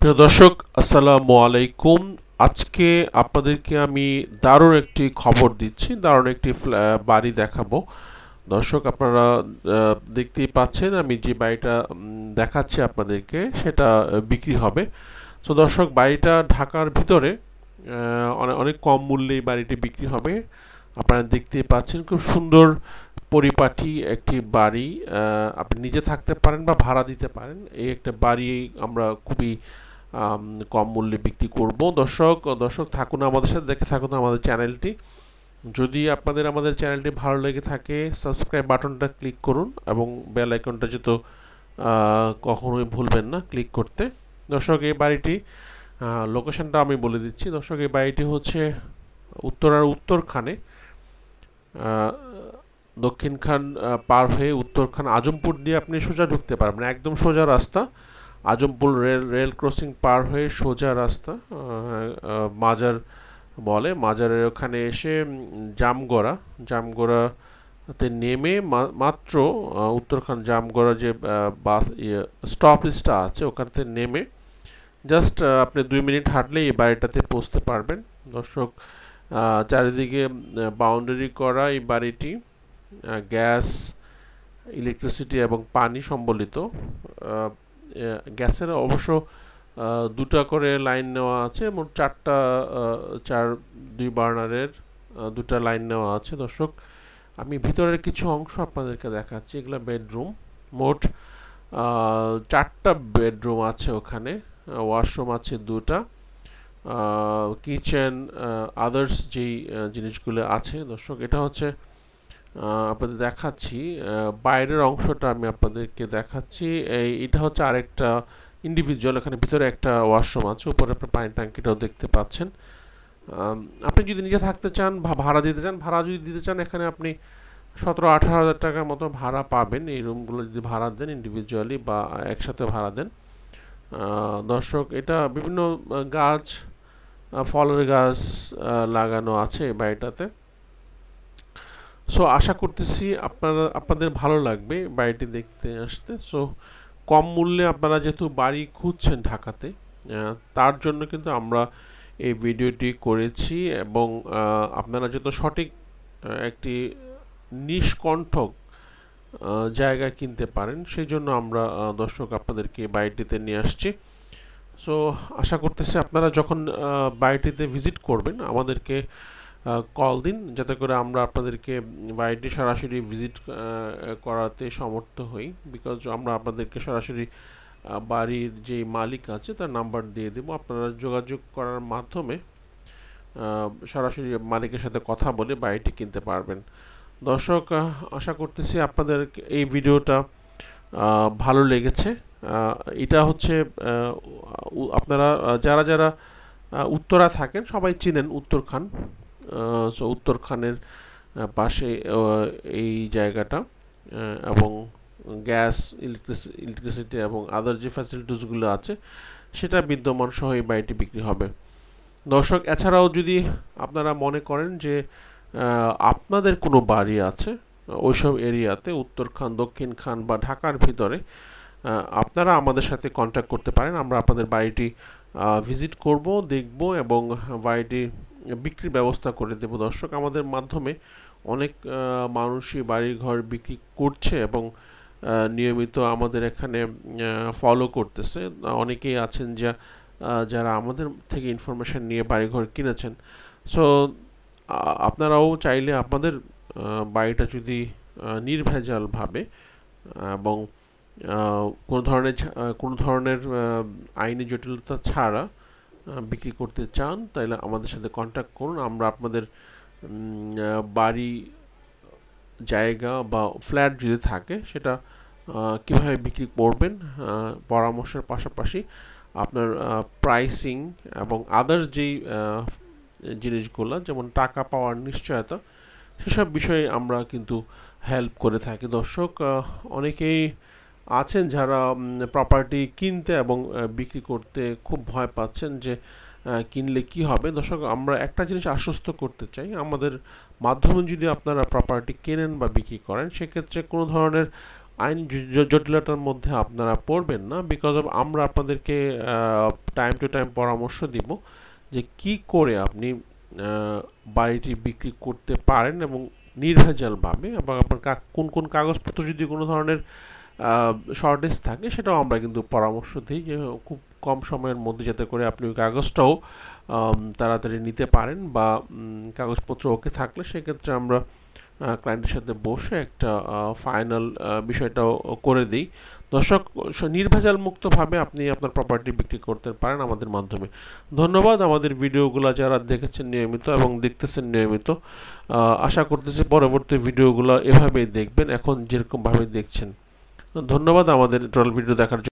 প্রিয় দর্শক আসসালামু আলাইকুম আজকে আপনাদেরকে আমি দারুণ একটি খবর দিচ্ছি দারুণ একটি বাড়ি দেখাবো দর্শক আপনারা দেখতেই পাচ্ছেন আমি যে বাড়িটা দেখাচ্ছি আপনাদেরকে সেটা বিক্রি হবে তো দর্শক বাড়িটা ঢাকার ভিতরে অনেক কম মূল্যেই বাড়িটি বিক্রি হবে আপনারা দেখতেই পাচ্ছেন খুব সুন্দর পরিপাটি একটি বাড়ি আপনি নিজে থাকতে পারেন বা ভাড়া দিতে পারেন এই একটা বাড়ি আমরা খুবই কম মূল্যে বিক্রি করব দর্শক দর্শক থাকুন আমাদের সাথে দেখে থাকুন আমাদের চ্যানেলটি যদি আপনাদের আমাদের চ্যানেলটি ভালো লেগে থাকে সাবস্ক্রাইব বাটনটা ক্লিক করুন এবং বেল আইকনটা যেহেতু কখনোই ভুলবেন না ক্লিক করতে দর্শক এই বাড়িটি লোকেশনটা আমি বলে দিচ্ছি দর্শক এই বাড়িটি হচ্ছে উত্তরার উত্তরখানে দক্ষিণখান পার হয়ে উত্তরখান আজমপুর দিয়ে আপনি সোজা ঢুকতে পারবেন একদম সোজা রাস্তা আজমপুর রেল রেল ক্রসিং পার হয়ে সোজা রাস্তা মাজার বলে মাজারের ওখানে এসে জামগড়া জামগড়াতে নেমে মাত্র উত্তরাখণ্ড জামগড়া যে বাস স্টপেজটা ইয়ে, আছে ওখানতে নেমে জাস্ট আপনি দুই মিনিট হাঁটলেই এই বাড়িটাতে পৌঁছতে পারবেন দর্শক চারিদিকে বাউন্ডারি করা এই বাড়িটি গ্যাস ইলেকট্রিসিটি এবং পানি সম্বলিত গ্যাসের অবশ্য দুটা করে লাইন নেওয়া আছে মোট চারটা চার দুই বার্নারের দুটা লাইন নেওয়া আছে দর্শক আমি ভিতরের কিছু অংশ আপনাদেরকে দেখাচ্ছি এগুলো বেডরুম মোট চারটা বেডরুম আছে ওখানে ওয়াশরুম আছে দুটা কিচেন আদার্স যেই জিনিসগুলো আছে দর্শক এটা হচ্ছে আপনাদের দেখাচ্ছি বাইরের অংশটা আমি আপনাদেরকে দেখাচ্ছি এই এটা হচ্ছে আরেকটা ইন্ডিভিজুয়াল এখানে ভিতরে একটা ওয়াশরুম আছে উপরে আপনার পানির ট্যাঙ্কিটাও দেখতে পাচ্ছেন আপনি যদি নিজে থাকতে চান বা ভাড়া দিতে চান ভাড়া যদি দিতে চান এখানে আপনি সতেরো আঠারো হাজার টাকার মতো ভাড়া পাবেন এই রুমগুলো যদি ভাড়া দেন ইন্ডিভিজুয়ালি বা একসাথে ভাড়া দেন দর্শক এটা বিভিন্ন গাছ ফলের গাছ লাগানো আছে বাড়িটাতে সো আশা করতেছি আপনারা আপনাদের ভালো লাগবে বাড়িটি দেখতে আসতে সো কম মূল্যে আপনারা যেহেতু বাড়ি খুঁজছেন ঢাকাতে তার জন্য কিন্তু আমরা এই ভিডিওটি করেছি এবং আপনারা যেহেতু সঠিক একটি নিষ্কণ্ঠক জায়গা কিনতে পারেন সেই জন্য আমরা দর্শক আপনাদেরকে বাড়িটিতে নিয়ে আসছি সো আশা করতেছি আপনারা যখন বাড়িটিতে ভিজিট করবেন আমাদেরকে কল দিন যাতে করে আমরা আপনাদেরকে বাড়িটি সরাসরি ভিজিট করাতে সমর্থ হই বিকজ আমরা আপনাদেরকে সরাসরি বাড়ির যে মালিক আছে তার নাম্বার দিয়ে দেবো আপনারা যোগাযোগ করার মাধ্যমে সরাসরি মালিকের সাথে কথা বলে বাড়িটি কিনতে পারবেন দর্শক আশা করতেছি আপনাদের এই ভিডিওটা ভালো লেগেছে এটা হচ্ছে আপনারা যারা যারা উত্তরা থাকেন সবাই চিনেন উত্তরখান সো উত্তরখানের পাশে এই জায়গাটা এবং গ্যাস ইলেকট্রিসিটি এবং আদার যে ফ্যাসিলিটিসগুলো আছে সেটা বিদ্যমান সহ এই বাড়িটি বিক্রি হবে দর্শক এছাড়াও যদি আপনারা মনে করেন যে আপনাদের কোনো বাড়ি আছে ওইসব এরিয়াতে উত্তর খান দক্ষিণ খান বা ঢাকার ভিতরে আপনারা আমাদের সাথে কন্ট্যাক্ট করতে পারেন আমরা আপনাদের বাড়িটি ভিজিট করব দেখব এবং বাড়িটির বিক্রির ব্যবস্থা করে দেব দর্শক আমাদের মাধ্যমে অনেক মানুষই বাড়ি ঘর বিক্রি করছে এবং নিয়মিত আমাদের এখানে ফলো করতেছে অনেকেই আছেন যা যারা আমাদের থেকে ইনফরমেশান নিয়ে বাড়িঘর কিনেছেন সো আপনারাও চাইলে আপনাদের বাড়িটা যদি নির্ভেজালভাবে এবং কোনো ধরনের কোনো ধরনের আইনি জটিলতা ছাড়া বিক্রি করতে চান তাহলে আমাদের সাথে কন্ট্যাক্ট করুন আমরা আপনাদের বাড়ি জায়গা বা ফ্ল্যাট যদি থাকে সেটা কিভাবে বিক্রি করবেন পরামর্শের পাশাপাশি আপনার প্রাইসিং এবং আদার্স যেই জিনিসগুলো যেমন টাকা পাওয়ার নিশ্চয়তা সেসব বিষয়ে আমরা কিন্তু হেল্প করে থাকি দর্শক অনেকেই আছেন যারা প্রপার্টি কিনতে এবং বিক্রি করতে খুব ভয় পাচ্ছেন যে কিনলে কি হবে দর্শক আমরা একটা জিনিস আশ্বস্ত করতে চাই আমাদের মাধ্যমে যদি আপনারা প্রপার্টি কেনেন বা বিক্রি করেন সেক্ষেত্রে কোনো ধরনের আইন জটিলতার মধ্যে আপনারা পড়বেন না বিকজ অফ আমরা আপনাদেরকে টাইম টু টাইম পরামর্শ দিব যে কি করে আপনি বাড়িটি বিক্রি করতে পারেন এবং নির্ভেজালভাবে এবং আপনার কোন কোন কাগজপত্র যদি কোনো ধরনের শর্টেজ থাকে সেটাও আমরা কিন্তু পরামর্শ দিই যে খুব কম সময়ের মধ্যে যাতে করে আপনি ওই কাগজটাও তাড়াতাড়ি নিতে পারেন বা কাগজপত্র ওকে থাকলে সেক্ষেত্রে আমরা ক্লায়েন্টের সাথে বসে একটা ফাইনাল বিষয়টাও করে দিই দর্শক নির্ভেজাল মুক্তভাবে আপনি আপনার প্রপার্টি বিক্রি করতে পারেন আমাদের মাধ্যমে ধন্যবাদ আমাদের ভিডিওগুলো যারা দেখেছেন নিয়মিত এবং দেখতেছেন নিয়মিত আশা করতেছি পরবর্তী ভিডিওগুলো এভাবেই দেখবেন এখন যেরকমভাবে দেখছেন ধন্যবাদ আমাদের ট্রল ভিডিও দেখার জন্য